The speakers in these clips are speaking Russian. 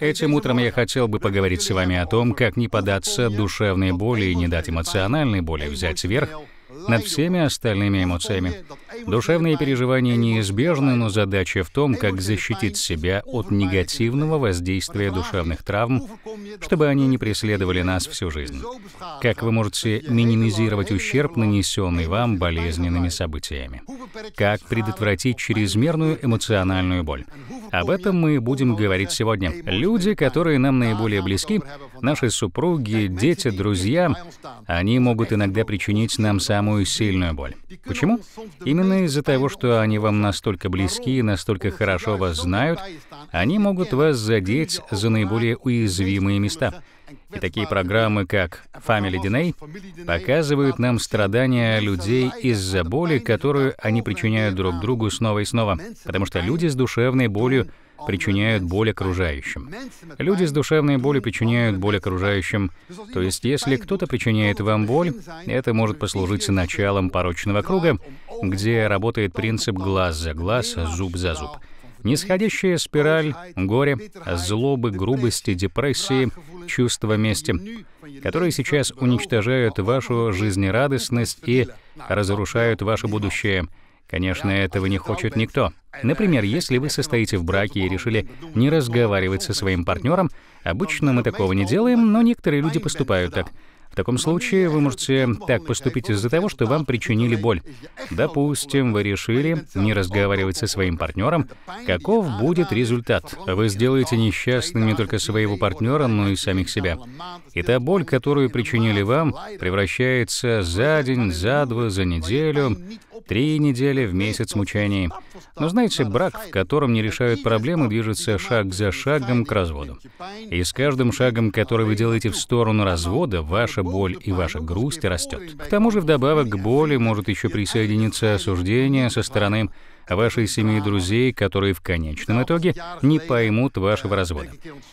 Этим утром я хотел бы поговорить с вами о том, как не податься душевной боли и не дать эмоциональной боли взять верх — над всеми остальными эмоциями. Душевные переживания неизбежны, но задача в том, как защитить себя от негативного воздействия душевных травм, чтобы они не преследовали нас всю жизнь. Как вы можете минимизировать ущерб, нанесенный вам болезненными событиями? Как предотвратить чрезмерную эмоциональную боль? Об этом мы будем говорить сегодня. Люди, которые нам наиболее близки, наши супруги, дети, друзья, они могут иногда причинить нам самую самую сильную боль. Почему? Именно из-за того, что они вам настолько близки и настолько хорошо вас знают, они могут вас задеть за наиболее уязвимые места. И такие программы, как Family DNA, показывают нам страдания людей из-за боли, которую они причиняют друг другу снова и снова, потому что люди с душевной болью причиняют боль окружающим. Люди с душевной болью причиняют боль окружающим. То есть, если кто-то причиняет вам боль, это может послужить началом порочного круга, где работает принцип глаз за глаз, зуб за зуб. Нисходящая спираль горе, злобы, грубости, депрессии, чувства мести, которые сейчас уничтожают вашу жизнерадостность и разрушают ваше будущее — Конечно, этого не хочет никто. Например, если вы состоите в браке и решили не разговаривать со своим партнером, обычно мы такого не делаем, но некоторые люди поступают так. В таком случае вы можете так поступить из-за того, что вам причинили боль. Допустим, вы решили не разговаривать со своим партнером. Каков будет результат? Вы сделаете несчастным не только своего партнера, но и самих себя. И та боль, которую причинили вам, превращается за день, за два, за неделю Три недели в месяц мучений. Но знаете, брак, в котором не решают проблемы, движется шаг за шагом к разводу. И с каждым шагом, который вы делаете в сторону развода, ваша боль и ваша грусть растет. К тому же вдобавок к боли может еще присоединиться осуждение со стороны вашей семьи и друзей, которые в конечном итоге не поймут вашего развода.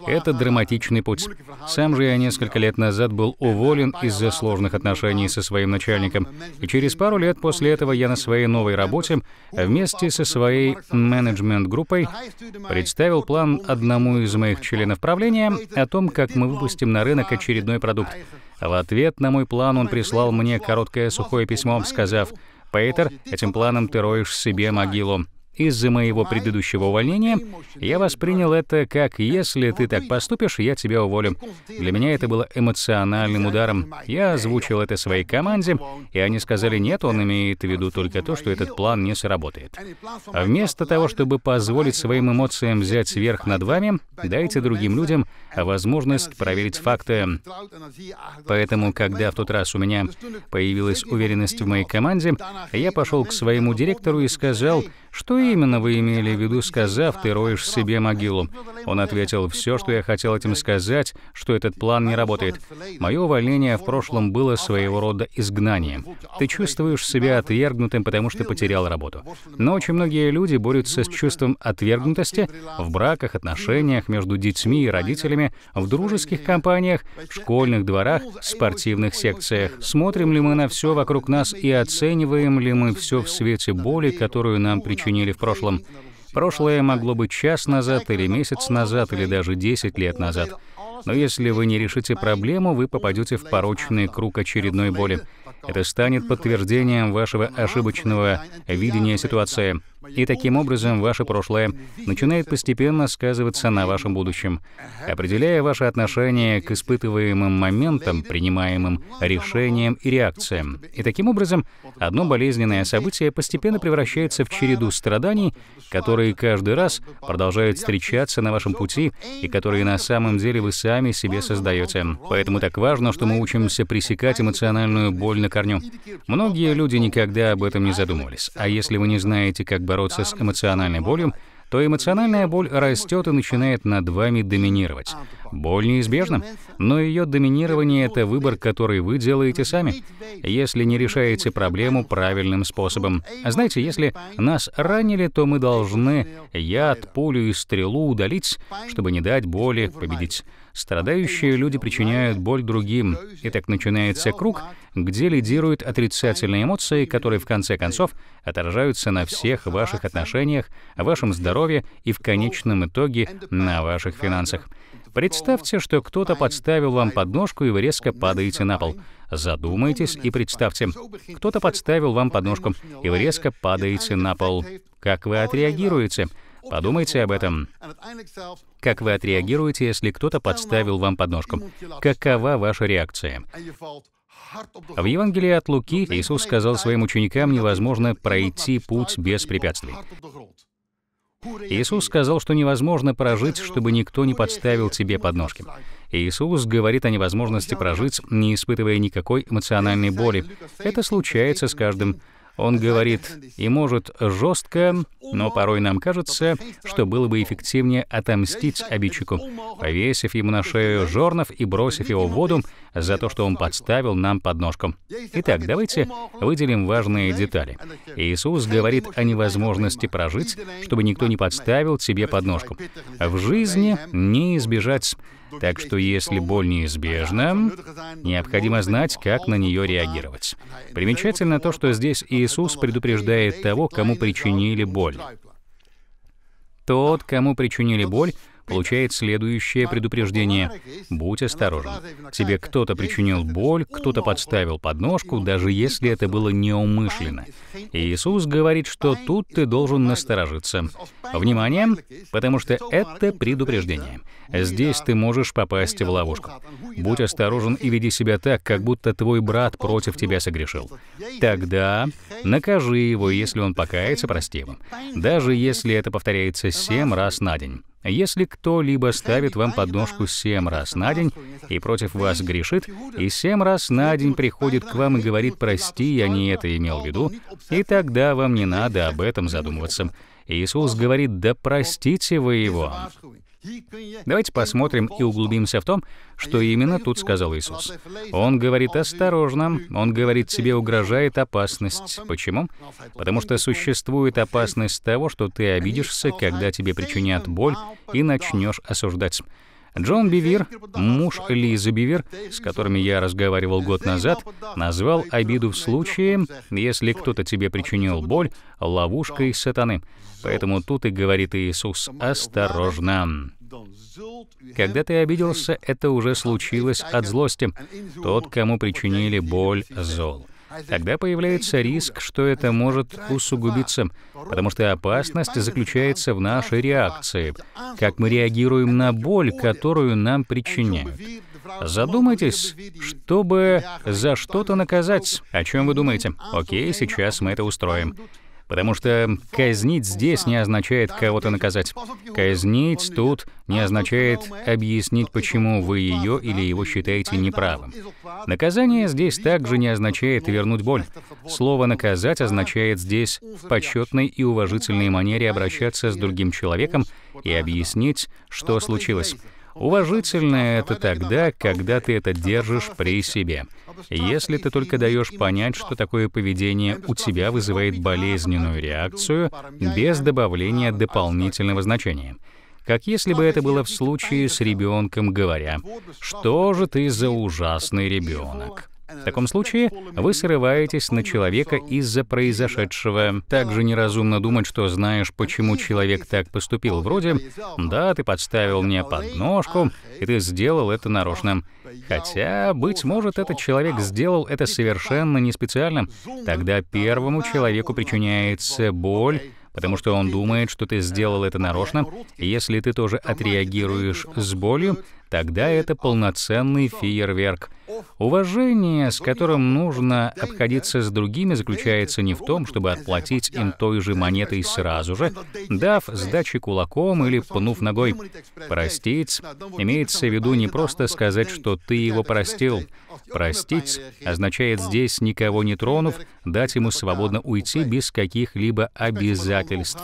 Это драматичный путь. Сам же я несколько лет назад был уволен из-за сложных отношений со своим начальником, и через пару лет после этого я на своей новой работе вместе со своей менеджмент-группой представил план одному из моих членов правления о том, как мы выпустим на рынок очередной продукт. В ответ на мой план он прислал мне короткое сухое письмо, сказав, Пейтер, этим планом ты роешь себе могилу. Из-за моего предыдущего увольнения я воспринял это как «если ты так поступишь, я тебя уволю». Для меня это было эмоциональным ударом. Я озвучил это своей команде, и они сказали «нет, он имеет в виду только то, что этот план не сработает». А вместо того, чтобы позволить своим эмоциям взять верх над вами, дайте другим людям возможность проверить факты. Поэтому, когда в тот раз у меня появилась уверенность в моей команде, я пошел к своему директору и сказал, «Что именно вы имели в виду, сказав, ты роешь себе могилу?» Он ответил, «Все, что я хотел этим сказать, что этот план не работает. Мое увольнение в прошлом было своего рода изгнанием. Ты чувствуешь себя отвергнутым, потому что потерял работу. Но очень многие люди борются с чувством отвергнутости в браках, отношениях между детьми и родителями, в дружеских компаниях, школьных дворах, спортивных секциях. Смотрим ли мы на все вокруг нас и оцениваем ли мы все в свете боли, которую нам причиняют? чинили в прошлом. Прошлое могло быть час назад, или месяц назад, или даже 10 лет назад. Но если вы не решите проблему, вы попадете в порочный круг очередной боли. Это станет подтверждением вашего ошибочного видения ситуации. И таким образом ваше прошлое начинает постепенно сказываться на вашем будущем, определяя ваше отношение к испытываемым моментам, принимаемым решениям и реакциям. И таким образом одно болезненное событие постепенно превращается в череду страданий, которые каждый раз продолжают встречаться на вашем пути и которые на самом деле вы сами себе создаете. Поэтому так важно, что мы учимся пресекать эмоциональную боль на корню. Многие люди никогда об этом не задумывались. А если вы не знаете, как бороться бороться с эмоциональной болью, то эмоциональная боль растет и начинает над вами доминировать. Боль неизбежна, но ее доминирование — это выбор, который вы делаете сами, если не решаете проблему правильным способом. Знаете, если нас ранили, то мы должны яд, пулю и стрелу удалить, чтобы не дать боли победить. Страдающие люди причиняют боль другим, и так начинается круг, где лидируют отрицательные эмоции, которые в конце концов отражаются на всех ваших отношениях, вашем здоровье и в конечном итоге на ваших финансах. Представьте, что кто-то подставил вам подножку, и вы резко падаете на пол. Задумайтесь и представьте, кто-то подставил вам подножку, и вы резко падаете на пол. Как вы отреагируете? Подумайте об этом. Как вы отреагируете, если кто-то подставил вам подножку? Какова ваша реакция? В Евангелии от Луки Иисус сказал своим ученикам, невозможно пройти путь без препятствий. Иисус сказал, что невозможно прожить, чтобы никто не подставил тебе подножки. Иисус говорит о невозможности прожить, не испытывая никакой эмоциональной боли. Это случается с каждым. Он говорит и может жестко но порой нам кажется, что было бы эффективнее отомстить обидчику, повесив ему на шею жорнов и бросив его в воду за то, что он подставил нам подножку. Итак, давайте выделим важные детали. Иисус говорит о невозможности прожить, чтобы никто не подставил тебе подножку. В жизни не избежать так что если боль неизбежна, необходимо знать, как на нее реагировать. Примечательно то, что здесь Иисус предупреждает того, кому причинили боль. Тот, кому причинили боль, получает следующее предупреждение. Будь осторожен. Тебе кто-то причинил боль, кто-то подставил подножку, даже если это было неумышленно. Иисус говорит, что тут ты должен насторожиться. Внимание, потому что это предупреждение. Здесь ты можешь попасть в ловушку. Будь осторожен и веди себя так, как будто твой брат против тебя согрешил. Тогда накажи его, если он покается, прости его. Даже если это повторяется семь раз на день. Если кто-либо ставит вам подножку семь раз на день и против вас грешит, и семь раз на день приходит к вам и говорит «прости, я не это имел в виду», и тогда вам не надо об этом задумываться. Иисус говорит, да простите вы его. Давайте посмотрим и углубимся в том, что именно тут сказал Иисус. Он говорит осторожно, он говорит, тебе угрожает опасность. Почему? Потому что существует опасность того, что ты обидишься, когда тебе причинят боль, и начнешь осуждать. Джон Бивир, муж Лизы Бивир, с которыми я разговаривал год назад, назвал обиду в случае, если кто-то тебе причинил боль, ловушкой сатаны. Поэтому тут и говорит Иисус, осторожно. Когда ты обиделся, это уже случилось от злости. Тот, кому причинили боль, зол тогда появляется риск, что это может усугубиться, потому что опасность заключается в нашей реакции, как мы реагируем на боль, которую нам причиняют. Задумайтесь, чтобы за что-то наказать. О чем вы думаете? Окей, сейчас мы это устроим. Потому что казнить здесь не означает кого-то наказать. Казнить тут не означает объяснить, почему вы ее или его считаете неправым. Наказание здесь также не означает вернуть боль. Слово «наказать» означает здесь в почетной и уважительной манере обращаться с другим человеком и объяснить, что случилось. Уважительное это тогда, когда ты это держишь при себе. Если ты только даешь понять, что такое поведение у тебя вызывает болезненную реакцию без добавления дополнительного значения как если бы это было в случае с ребенком, говоря, «Что же ты за ужасный ребенок?» В таком случае вы срываетесь на человека из-за произошедшего. Также неразумно думать, что знаешь, почему человек так поступил. Вроде, да, ты подставил мне подножку, и ты сделал это нарочно. Хотя, быть может, этот человек сделал это совершенно не специально. Тогда первому человеку причиняется боль, потому что он думает, что ты сделал это нарочно. Если ты тоже отреагируешь с болью, Тогда это полноценный фейерверк. Уважение, с которым нужно обходиться с другими, заключается не в том, чтобы отплатить им той же монетой сразу же, дав сдачи кулаком или пнув ногой. Простить имеется в виду не просто сказать, что ты его простил. Простить означает здесь, никого не тронув, дать ему свободно уйти без каких-либо обязательств.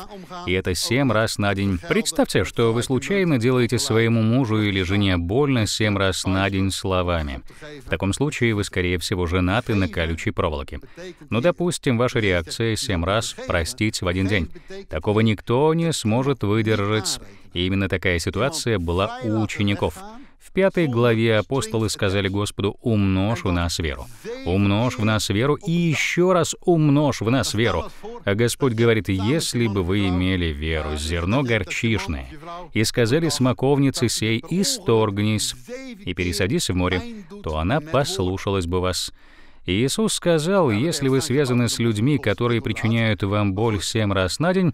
И это семь раз на день. Представьте, что вы случайно делаете своему мужу или жене мне больно семь раз на день словами. В таком случае вы, скорее всего, женаты на колючей проволоке. Но, ну, допустим, ваша реакция семь раз простить в один день. Такого никто не сможет выдержать. И именно такая ситуация была у учеников. В пятой главе апостолы сказали Господу, «Умножь в нас веру, умножь в нас веру и еще раз умножь в нас веру». А Господь говорит, «Если бы вы имели веру, зерно горчишное, и сказали смоковнице сей, исторгнись, и пересадись в море, то она послушалась бы вас». Иисус сказал, «Если вы связаны с людьми, которые причиняют вам боль семь раз на день,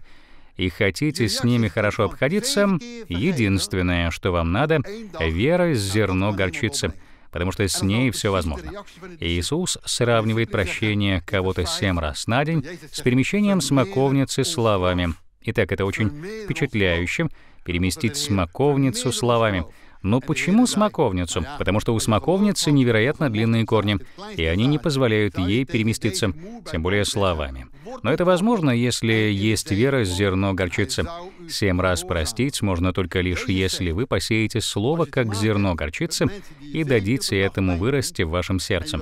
и хотите с ними хорошо обходиться, единственное, что вам надо, вера с зерно горчицы, потому что с ней все возможно. Иисус сравнивает прощение кого-то семь раз на день с перемещением смоковницы словами. Итак, это очень впечатляюще, переместить смоковницу словами — но почему смоковницу? Потому что у смоковницы невероятно длинные корни, и они не позволяют ей переместиться, тем более словами. Но это возможно, если есть вера зерно горчицы. Семь раз простить можно только лишь если вы посеете слово как зерно горчицы и дадите этому вырасти в вашем сердце.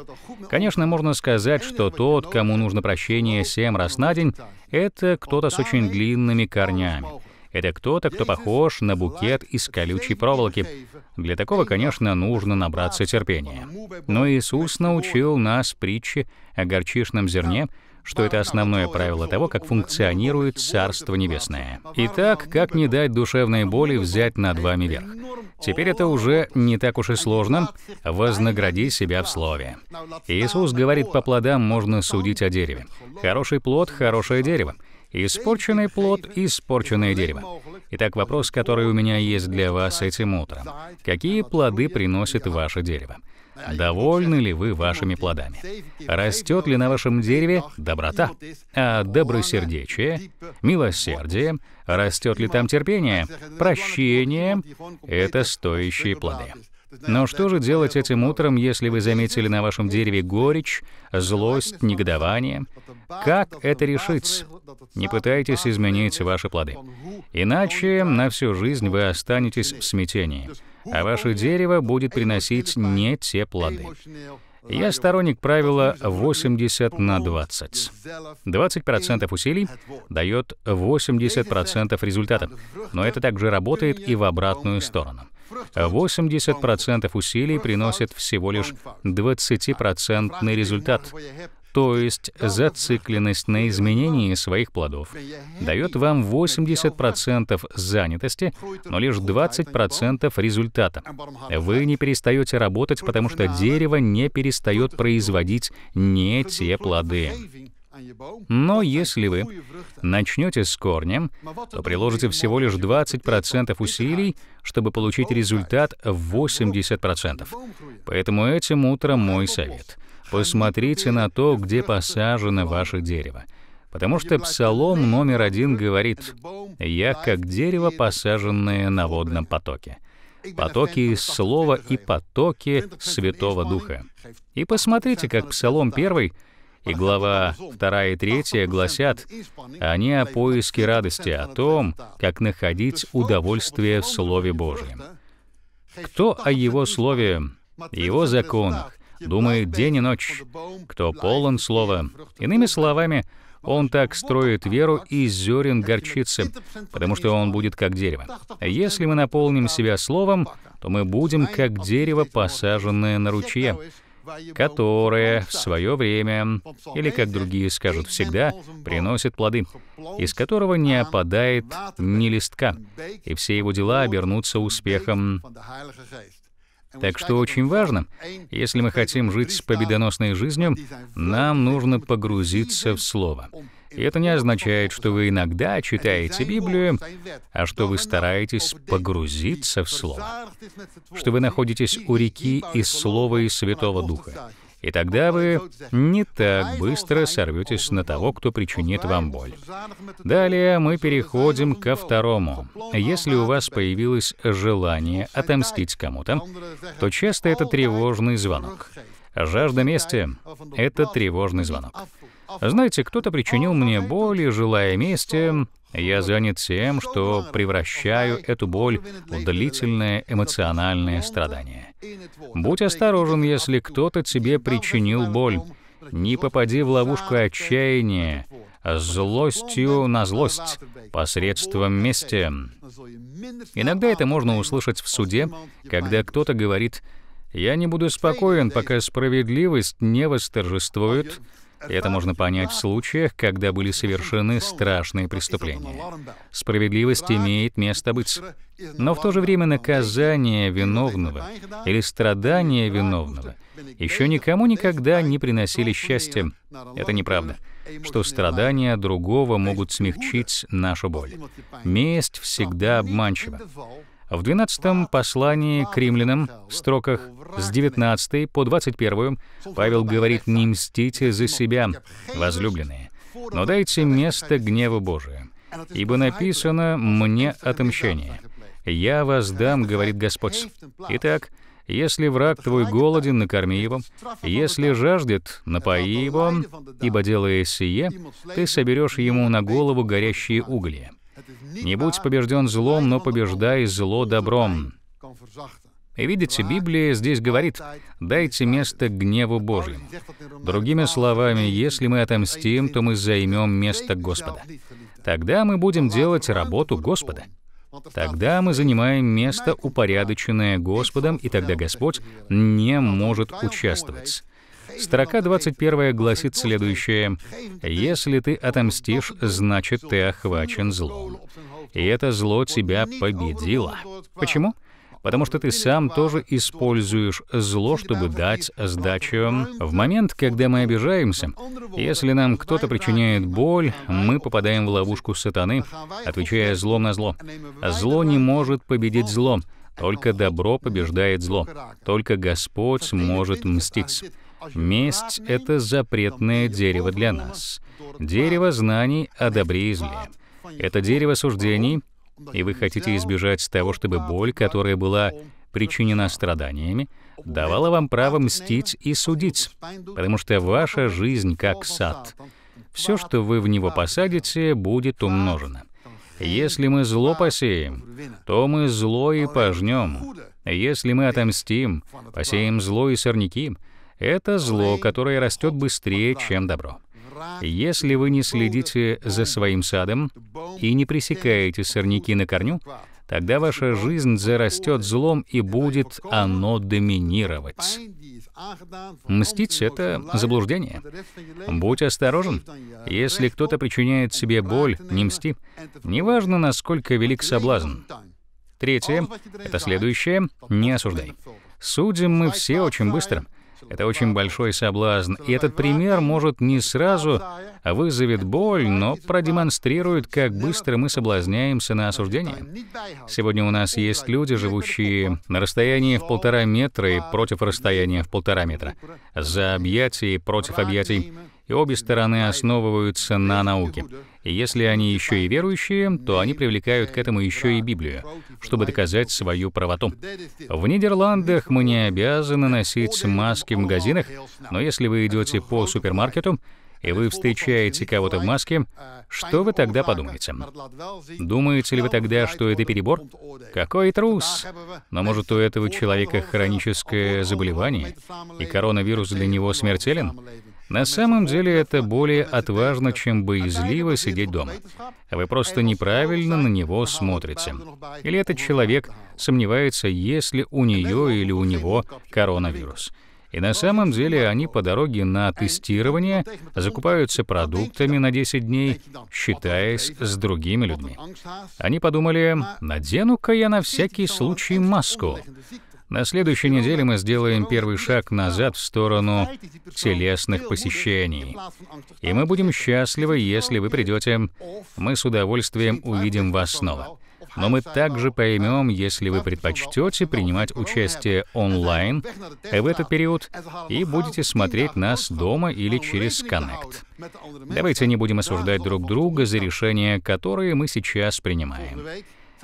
Конечно, можно сказать, что тот, кому нужно прощение семь раз на день, это кто-то с очень длинными корнями. Это кто-то, кто похож на букет из колючей проволоки. Для такого, конечно, нужно набраться терпения. Но Иисус научил нас притче о горчишном зерне, что это основное правило того, как функционирует Царство Небесное. Итак, как не дать душевной боли взять над вами верх? Теперь это уже не так уж и сложно. Вознагради себя в слове. Иисус говорит, по плодам можно судить о дереве. Хороший плод — хорошее дерево. Испорченный плод, испорченное дерево. Итак, вопрос, который у меня есть для вас этим утром. Какие плоды приносит ваше дерево? Довольны ли вы вашими плодами? Растет ли на вашем дереве доброта? А добросердечие, милосердие, растет ли там терпение, прощение — это стоящие плоды. Но что же делать этим утром, если вы заметили на вашем дереве горечь, злость, негодование? Как это решить? Не пытайтесь изменить ваши плоды. Иначе на всю жизнь вы останетесь в смятении, а ваше дерево будет приносить не те плоды. Э, Я сторонник правила 80 на 20. 20% усилий дает 80% результата, но это также работает и в обратную сторону. 80% усилий приносит всего лишь 20% результат, то есть зацикленность на изменении своих плодов, дает вам 80% занятости, но лишь 20% результата. Вы не перестаете работать, потому что дерево не перестает производить не те плоды. Но если вы начнете с корнем, то приложите всего лишь 20% усилий, чтобы получить результат в 80%. Поэтому этим утром мой совет. Посмотрите на то, где посажено ваше дерево. Потому что Псалом номер один говорит, «Я как дерево, посаженное на водном потоке» потоки Слова и потоки Святого Духа. И посмотрите, как Псалом первый и глава 2 и 3 гласят, они о поиске радости, о том, как находить удовольствие в Слове Божьем. Кто о Его Слове, Его законах, думает день и ночь, кто полон Слова. Иными словами, он так строит веру из зерен горчицы, потому что он будет как дерево. Если мы наполним себя словом, то мы будем как дерево, посаженное на ручье которые в свое время, или, как другие скажут всегда, приносит плоды, из которого не опадает ни листка, и все его дела обернутся успехом. Так что очень важно, если мы хотим жить с победоносной жизнью, нам нужно погрузиться в Слово — и это не означает, что вы иногда читаете Библию, а что вы стараетесь погрузиться в Слово, что вы находитесь у реки из Слова и Святого Духа. И тогда вы не так быстро сорветесь на того, кто причинит вам боль. Далее мы переходим ко второму. Если у вас появилось желание отомстить кому-то, то часто это тревожный звонок. Жажда мести — это тревожный звонок. Знаете, кто-то причинил мне боль и, желая мести, я занят тем, что превращаю эту боль в длительное эмоциональное страдание. Будь осторожен, если кто-то тебе причинил боль. Не попади в ловушку отчаяния, злостью на злость, посредством мести. Иногда это можно услышать в суде, когда кто-то говорит, «Я не буду спокоен, пока справедливость не восторжествует, это можно понять в случаях, когда были совершены страшные преступления. Справедливость имеет место быть. Но в то же время наказание виновного или страдание виновного еще никому никогда не приносили счастья. Это неправда что страдания другого могут смягчить нашу боль. Месть всегда обманчива. В 12 послании к римлянам, в строках с 19 по 21, Павел говорит «Не мстите за себя, возлюбленные, но дайте место гневу Божию, ибо написано «Мне отомщение». «Я воздам, говорит Господь». Итак, если враг твой голоден, накорми его. Если жаждет, напои его, ибо делая сие, ты соберешь ему на голову горящие угли. Не будь побежден злом, но побеждай зло добром. И видите, Библия здесь говорит, дайте место гневу Божьему. Другими словами, если мы отомстим, то мы займем место Господа. Тогда мы будем делать работу Господа. Тогда мы занимаем место, упорядоченное Господом, и тогда Господь не может участвовать. Строка 21 гласит следующее. «Если ты отомстишь, значит, ты охвачен злом. И это зло тебя победило». Почему? потому что ты сам тоже используешь зло, чтобы дать сдачу. В момент, когда мы обижаемся, если нам кто-то причиняет боль, мы попадаем в ловушку сатаны, отвечая злом на зло. Зло не может победить зло, только добро побеждает зло, только Господь может мстить. Месть — это запретное дерево для нас. Дерево знаний о добре и зле. Это дерево суждений, и вы хотите избежать того, чтобы боль, которая была причинена страданиями, давала вам право мстить и судить, потому что ваша жизнь как сад. Все, что вы в него посадите, будет умножено. Если мы зло посеем, то мы зло и пожнем. Если мы отомстим, посеем зло и сорняки, это зло, которое растет быстрее, чем добро. Если вы не следите за своим садом и не пресекаете сорняки на корню, тогда ваша жизнь зарастет злом и будет оно доминировать. Мстить — это заблуждение. Будь осторожен. Если кто-то причиняет себе боль, не мсти. Неважно, насколько велик соблазн. Третье — это следующее — не осуждай. Судим мы все очень быстро — это очень большой соблазн, и этот пример может не сразу вызовет боль, но продемонстрирует, как быстро мы соблазняемся на осуждение. Сегодня у нас есть люди, живущие на расстоянии в полтора метра и против расстояния в полтора метра, за объятия и против объятий, и обе стороны основываются на науке. И если они еще и верующие, то они привлекают к этому еще и Библию, чтобы доказать свою правоту. В Нидерландах мы не обязаны носить маски в магазинах, но если вы идете по супермаркету, и вы встречаете кого-то в маске, что вы тогда подумаете? Думаете ли вы тогда, что это перебор? Какой трус! Но может у этого человека хроническое заболевание, и коронавирус для него смертелен? На самом деле это более отважно, чем боязливо сидеть дома. Вы просто неправильно на него смотрите. Или этот человек сомневается, есть ли у нее или у него коронавирус. И на самом деле они по дороге на тестирование закупаются продуктами на 10 дней, считаясь с другими людьми. Они подумали, надену-ка я на всякий случай маску. На следующей неделе мы сделаем первый шаг назад в сторону телесных посещений. И мы будем счастливы, если вы придете. Мы с удовольствием увидим вас снова. Но мы также поймем, если вы предпочтете принимать участие онлайн в этот период и будете смотреть нас дома или через Connect. Давайте не будем осуждать друг друга за решения, которые мы сейчас принимаем.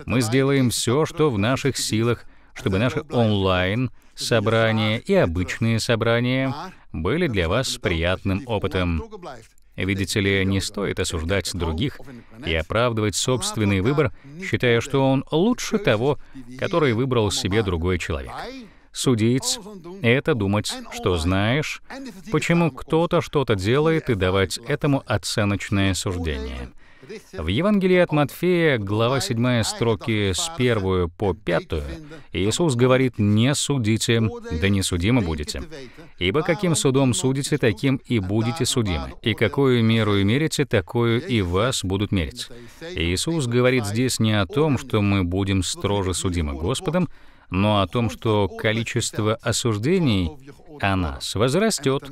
Мы сделаем все, что в наших силах, чтобы наши онлайн-собрания и обычные собрания были для вас приятным опытом. Видите ли, не стоит осуждать других и оправдывать собственный выбор, считая, что он лучше того, который выбрал себе другой человек. Судить — это думать, что знаешь, почему кто-то что-то делает, и давать этому оценочное суждение — в Евангелии от Матфея, глава 7, строки с 1 по 5, Иисус говорит, «Не судите, да не судимы будете. Ибо каким судом судите, таким и будете судимы. И какую меру мерите, такую и вас будут мерить». Иисус говорит здесь не о том, что мы будем строже судимы Господом, но о том, что количество осуждений о нас возрастет,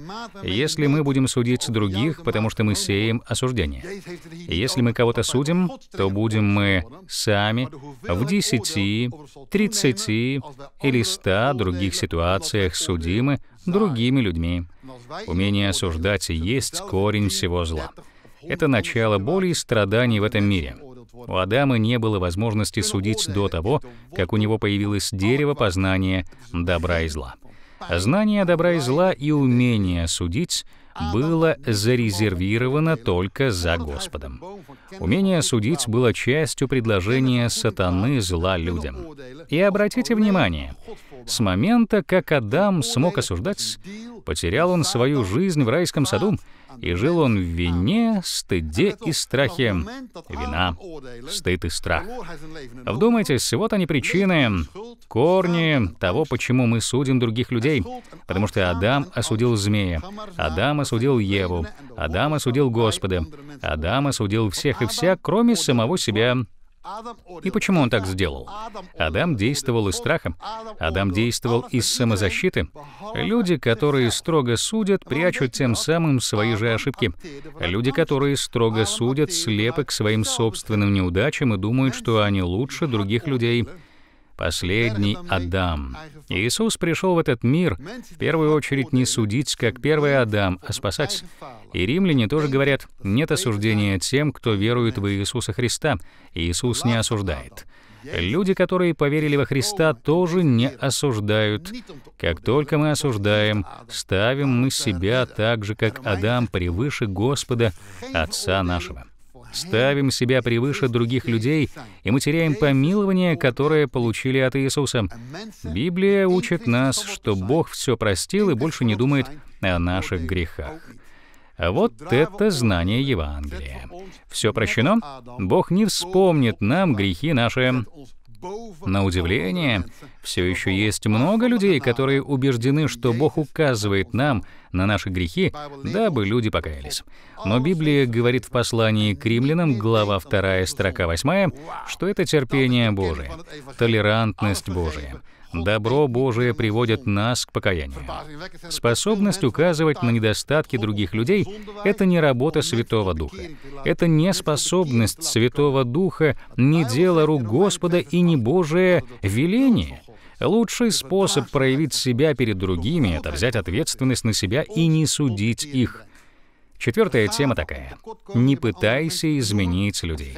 если мы будем судить других, потому что мы сеем осуждение. Если мы кого-то судим, то будем мы сами в десяти, тридцати или ста других ситуациях судимы другими людьми. Умение осуждать есть корень всего зла. Это начало боли и страданий в этом мире. У Адама не было возможности судить до того, как у него появилось дерево познания добра и зла. Знание добра и зла и умение судить было зарезервировано только за Господом. Умение судить было частью предложения сатаны зла людям. И обратите внимание, с момента, как Адам смог осуждать, потерял он свою жизнь в райском саду, и жил он в вине, стыде и страхе. Вина, стыд и страх. Вдумайтесь, вот они причины, корни того, почему мы судим других людей. Потому что Адам осудил змея, Адам осудил Еву, Адам осудил Господа, Адам осудил всех и вся, кроме самого себя. И почему он так сделал? Адам действовал из страха. Адам действовал из самозащиты. Люди, которые строго судят, прячут тем самым свои же ошибки. Люди, которые строго судят, слепы к своим собственным неудачам и думают, что они лучше других людей последний Адам. Иисус пришел в этот мир в первую очередь не судить, как первый Адам, а спасать. И римляне тоже говорят, нет осуждения тем, кто верует в Иисуса Христа. Иисус не осуждает. Люди, которые поверили во Христа, тоже не осуждают. Как только мы осуждаем, ставим мы себя так же, как Адам, превыше Господа, Отца нашего ставим себя превыше других людей, и мы теряем помилование, которое получили от Иисуса. Библия учит нас, что Бог все простил и больше не думает о наших грехах. А вот это знание Евангелия. Все прощено? Бог не вспомнит нам грехи наши. На удивление, все еще есть много людей, которые убеждены, что Бог указывает нам на наши грехи, дабы люди покаялись. Но Библия говорит в послании к римлянам, глава 2, строка 8, что это терпение Божие, толерантность Божия. Добро Божие приводит нас к покаянию. Способность указывать на недостатки других людей — это не работа Святого Духа. Это не способность Святого Духа, не дело рук Господа и не Божие веление. Лучший способ проявить себя перед другими — это взять ответственность на себя и не судить их — Четвертая тема такая. Не пытайся изменить людей.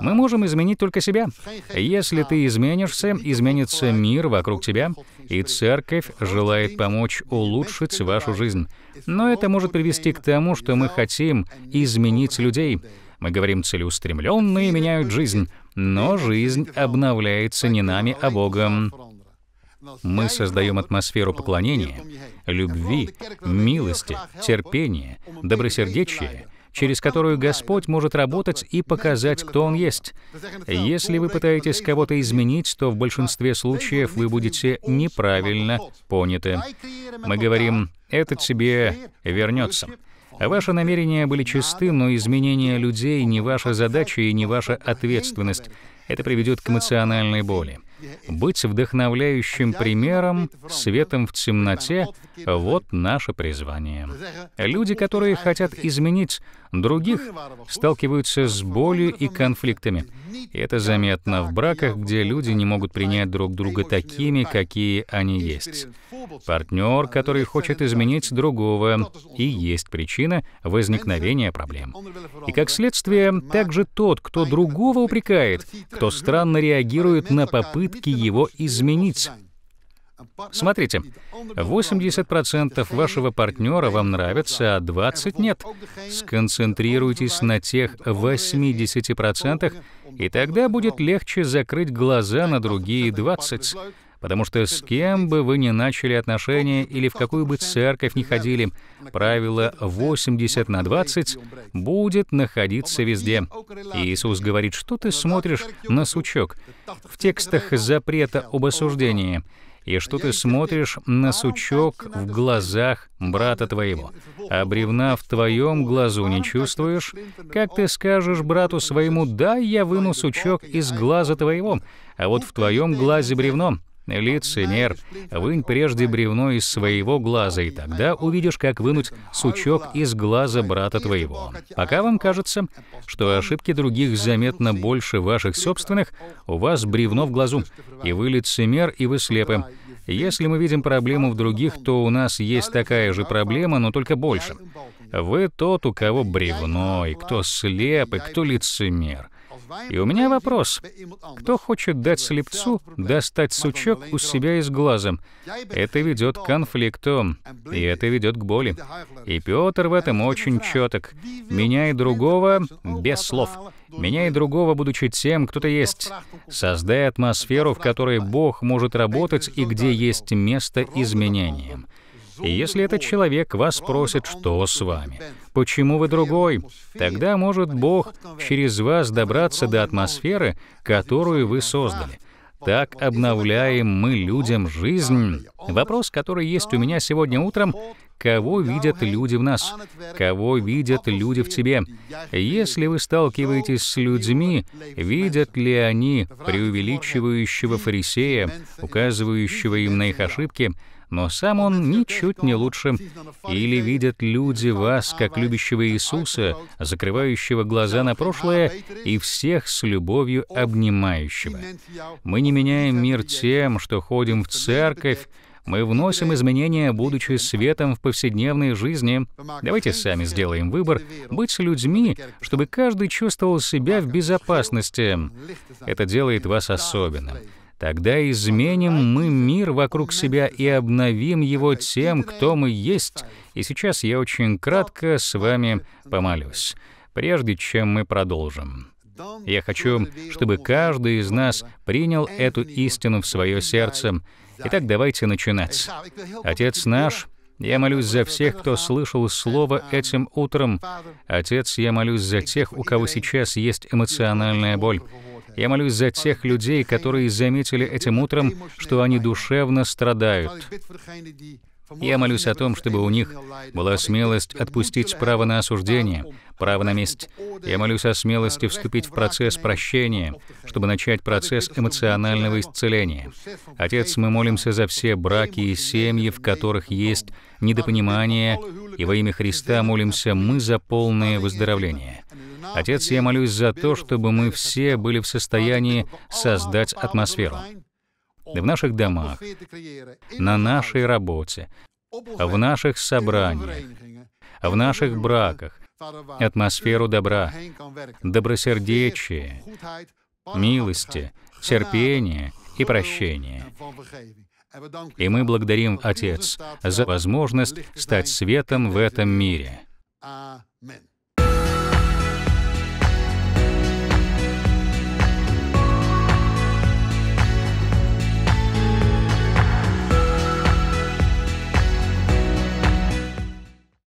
Мы можем изменить только себя. Если ты изменишься, изменится мир вокруг тебя, и церковь желает помочь улучшить вашу жизнь. Но это может привести к тому, что мы хотим изменить людей. Мы говорим целеустремленные меняют жизнь, но жизнь обновляется не нами, а Богом. Мы создаем атмосферу поклонения, любви, милости, терпения, добросердечия, через которую Господь может работать и показать, кто Он есть. Если вы пытаетесь кого-то изменить, то в большинстве случаев вы будете неправильно поняты. Мы говорим «это тебе вернется». Ваши намерения были чисты, но изменение людей не ваша задача и не ваша ответственность. Это приведет к эмоциональной боли. Быть вдохновляющим примером, светом в темноте — вот наше призвание. Люди, которые хотят изменить других сталкиваются с болью и конфликтами. И это заметно в браках, где люди не могут принять друг друга такими, какие они есть. Партнер, который хочет изменить другого, и есть причина возникновения проблем. И как следствие, также тот, кто другого упрекает, кто странно реагирует на попытки его изменить. Смотрите, 80% вашего партнера вам нравится, а 20% нет. Сконцентрируйтесь на тех 80%, и тогда будет легче закрыть глаза на другие 20%. Потому что с кем бы вы ни начали отношения или в какую бы церковь ни ходили, правило 80 на 20 будет находиться везде. Иисус говорит, что ты смотришь на сучок. В текстах запрета об осуждении — и что ты смотришь на сучок в глазах брата твоего, а бревна в твоем глазу не чувствуешь, как ты скажешь брату своему, да, я выну сучок из глаза твоего, а вот в твоем глазе бревно, Лицемер, вынь прежде бревно из своего глаза, и тогда увидишь, как вынуть сучок из глаза брата твоего. Пока вам кажется, что ошибки других заметно больше ваших собственных, у вас бревно в глазу, и вы лицемер, и вы слепы. Если мы видим проблему в других, то у нас есть такая же проблема, но только больше. Вы тот, у кого бревно, и кто слеп, и кто лицемер. И у меня вопрос. Кто хочет дать слепцу достать сучок у себя из глаза? Это ведет к конфликту, и это ведет к боли. И Петр в этом очень четок. Меня и другого без слов. Меня и другого, будучи тем, кто ты есть. Создай атмосферу, в которой Бог может работать и где есть место изменениям. И если этот человек вас спросит, что с вами, почему вы другой, тогда может Бог через вас добраться до атмосферы, которую вы создали. Так обновляем мы людям жизнь. Вопрос, который есть у меня сегодня утром, кого видят люди в нас, кого видят люди в тебе. Если вы сталкиваетесь с людьми, видят ли они преувеличивающего фарисея, указывающего им на их ошибки, но сам он ничуть не лучше. Или видят люди вас, как любящего Иисуса, закрывающего глаза на прошлое и всех с любовью обнимающего. Мы не меняем мир тем, что ходим в церковь, мы вносим изменения, будучи светом в повседневной жизни. Давайте сами сделаем выбор быть людьми, чтобы каждый чувствовал себя в безопасности. Это делает вас особенным. Тогда изменим мы мир вокруг себя и обновим его тем, кто мы есть. И сейчас я очень кратко с вами помолюсь, прежде чем мы продолжим. Я хочу, чтобы каждый из нас принял эту истину в свое сердце. Итак, давайте начинать. Отец наш, я молюсь за всех, кто слышал слово этим утром. Отец, я молюсь за тех, у кого сейчас есть эмоциональная боль. Я молюсь за тех людей, которые заметили этим утром, что они душевно страдают. Я молюсь о том, чтобы у них была смелость отпустить право на осуждение, право на месть. Я молюсь о смелости вступить в процесс прощения, чтобы начать процесс эмоционального исцеления. Отец, мы молимся за все браки и семьи, в которых есть недопонимание, и во имя Христа молимся мы за полное выздоровление. Отец, я молюсь за то, чтобы мы все были в состоянии создать атмосферу, в наших домах, на нашей работе, в наших собраниях, в наших браках, атмосферу добра, добросердечия, милости, терпения и прощения. И мы благодарим, Отец, за возможность стать светом в этом мире.